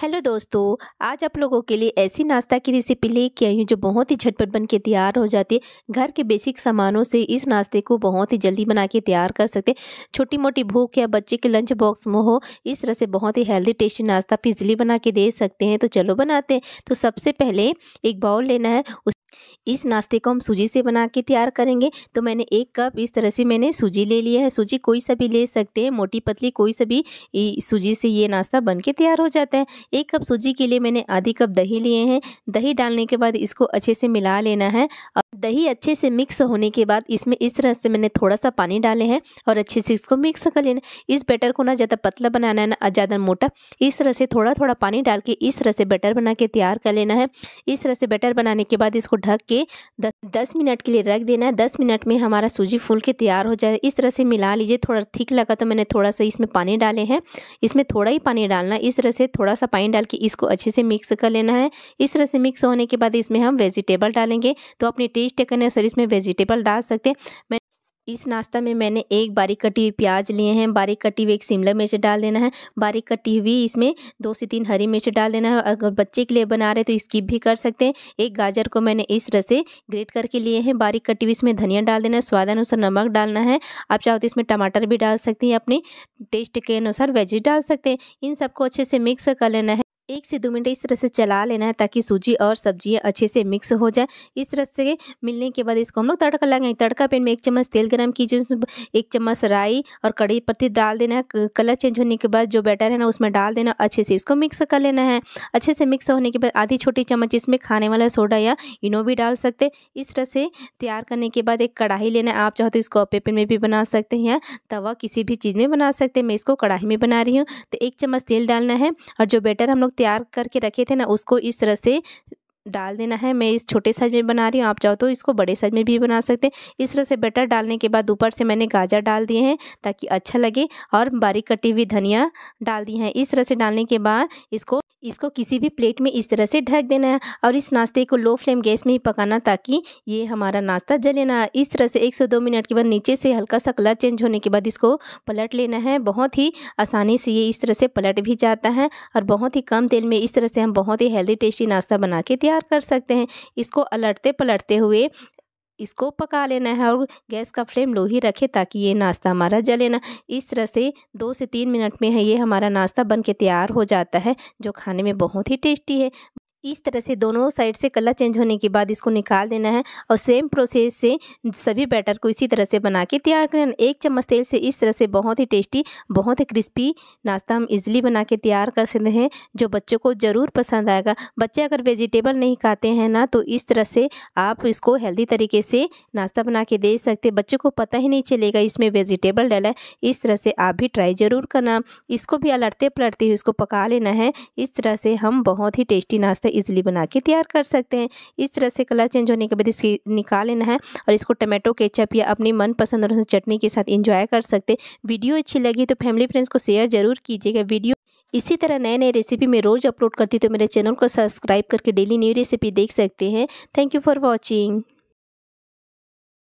hello दोस्तों आज आप लोगों के लिए ऐसी नाश्ता की रेसिपी लेके आई हूँ जो बहुत ही झटपट बन के तैयार हो जाती है घर के बेसिक सामानों से इस नाश्ते को बहुत ही जल्दी बना के तैयार कर सकते हैं छोटी मोटी भूख या बच्चे के लंच बॉक्स में हो इस तरह से बहुत ही हेल्दी टेस्टी नाश्ता आप बना के दे सकते हैं तो चलो बनाते हैं तो सबसे पहले एक बाउल लेना है इस नाश्ते को हम सूजी से बना के तैयार करेंगे तो मैंने एक कप इस तरह से मैंने सूजी ले लिया है सूजी कोई सा भी ले सकते हैं मोटी पतली कोई सा भी सूजी से ये नाश्ता बन के तैयार हो जाता है एक कप सूजी के लिए मैंने आधी कप दही लिए हैं दही डालने के बाद इसको अच्छे से मिला लेना है और दही अच्छे से मिक्स होने के बाद इसमें इस तरह से मैंने थोड़ा सा पानी डाले हैं और अच्छे से इसको मिक्स कर लेना इस बैटर को ना ज़्यादा पतला बनाना है ना ज़्यादा मोटा इस तरह से थोड़ा थोड़ा पानी डाल के इस तरह से बैटर बना के तैयार कर लेना है इस तरह से बैटर बनाने के बाद इसको ढक के दस दस मिनट के लिए रख देना है दस मिनट में हमारा सूजी फूल के तैयार हो जाए इस तरह से मिला लीजिए थोड़ा ठीक लगा तो मैंने थोड़ा सा इसमें पानी डाले हैं इसमें थोड़ा ही पानी डालना इस तरह से थोड़ा सा पानी डाल के इसको अच्छे से मिक्स कर लेना है इस तरह से मिक्स होने के बाद इसमें हम वेजिटेबल डालेंगे तो अपने टेस्ट के अनुसार इसमें वेजिटेबल डाल सकते हैं इस नाश्ता में मैंने एक बारीक कटी हुई प्याज लिए हैं बारीक कटी हुई एक शिमला मिर्च डाल देना है बारीक कटी हुई इसमें दो से तीन हरी मिर्च डाल देना है अगर बच्चे के लिए बना रहे तो स्किप भी कर सकते हैं एक गाजर को मैंने इस तरह से ग्रेट करके लिए हैं बारीक कटी हुई इसमें धनिया डाल देना है स्वादानुसार नमक डालना है आप चाहो तो इसमें टमाटर भी डाल सकते हैं अपने टेस्ट के अनुसार वेजिट डाल सकते हैं इन सबको अच्छे से मिक्स कर लेना है एक से दो मिनट इस तरह से चला लेना है ताकि सूजी और सब्जियां अच्छे से मिक्स हो जाए इस तरह से मिलने के बाद इसको हम लोग तड़का लगाएंगे तड़का पेन में एक चम्मच तेल गर्म कीजिए एक चम्मच राई और कड़ी पत्ती डाल देना है कलर चेंज होने के बाद जो बैटर है ना उसमें डाल देना अच्छे से इसको मिक्स कर लेना है अच्छे से मिक्स होने के बाद आधी छोटी चम्मच इसमें खाने वाला सोडा या इनो भी डाल सकते इस तरह से तैयार करने के बाद एक कढ़ाई लेना है आप चाहो तो इसको पेन में भी बना सकते हैं तवा किसी भी चीज़ में बना सकते हैं मैं इसको कढ़ाई में बना रही हूँ तो एक चम्मच तेल डालना है और जो बैटर हम लोग तैयार करके रखे थे ना उसको इस तरह से डाल देना है मैं इस छोटे साइज में बना रही हूँ आप चाहो तो इसको बड़े साइज में भी बना सकते हैं इस तरह से बैटर डालने के बाद ऊपर से मैंने गाजर डाल दिए हैं ताकि अच्छा लगे और बारीक कटी हुई धनिया डाल दी है इस तरह से डालने के बाद इसको इसको किसी भी प्लेट में इस तरह से ढक देना है और इस नाश्ते को लो फ्लेम गैस में ही पकाना ताकि ये हमारा नाश्ता जले ना इस तरह से 102 मिनट के बाद नीचे से हल्का सा कलर चेंज होने के बाद इसको पलट लेना है बहुत ही आसानी से ये इस तरह से पलट भी जाता है और बहुत ही कम तेल में इस तरह से हम बहुत ही हेल्दी टेस्टी नाश्ता बना के तैयार तैयार कर सकते हैं इसको अलटते पलटते हुए इसको पका लेना है और गैस का फ्लेम लो ही रखें ताकि ये नाश्ता हमारा जले ना इस तरह से दो से तीन मिनट में है ये हमारा नाश्ता बन के तैयार हो जाता है जो खाने में बहुत ही टेस्टी है इस तरह से दोनों साइड से कलर चेंज होने के बाद इसको निकाल देना है और सेम प्रोसेस से सभी बैटर को इसी तरह से बना के तैयार करना एक चम्मच तेल से इस तरह से बहुत ही टेस्टी बहुत ही क्रिस्पी नाश्ता हम इजीली बना के तैयार कर सकते हैं जो बच्चों को ज़रूर पसंद आएगा बच्चे अगर वेजिटेबल नहीं खाते हैं ना तो इस तरह से आप इसको हेल्दी तरीके से नाश्ता बना के दे सकते बच्चों को पता ही नहीं चलेगा इसमें वेजिटेबल डाला इस तरह से आप भी ट्राई ज़रूर करना इसको भी अलटते पलटते हुए इसको पका लेना है इस तरह से हम बहुत ही टेस्टी नाश्ता ईजिली बना के तैयार कर सकते हैं इस तरह से कलर चेंज होने के बाद इसकी निकाल लेना है और इसको टमाटो केचप या अपनी मनपसंद चटनी के साथ इंजॉय कर सकते वीडियो अच्छी लगी तो फैमिली फ्रेंड्स को शेयर जरूर कीजिएगा वीडियो इसी तरह नए नए रेसिपी मैं रोज़ अपलोड करती तो मेरे चैनल को सब्सक्राइब करके डेली न्यू रेसिपी देख सकते हैं थैंक यू फॉर वॉचिंग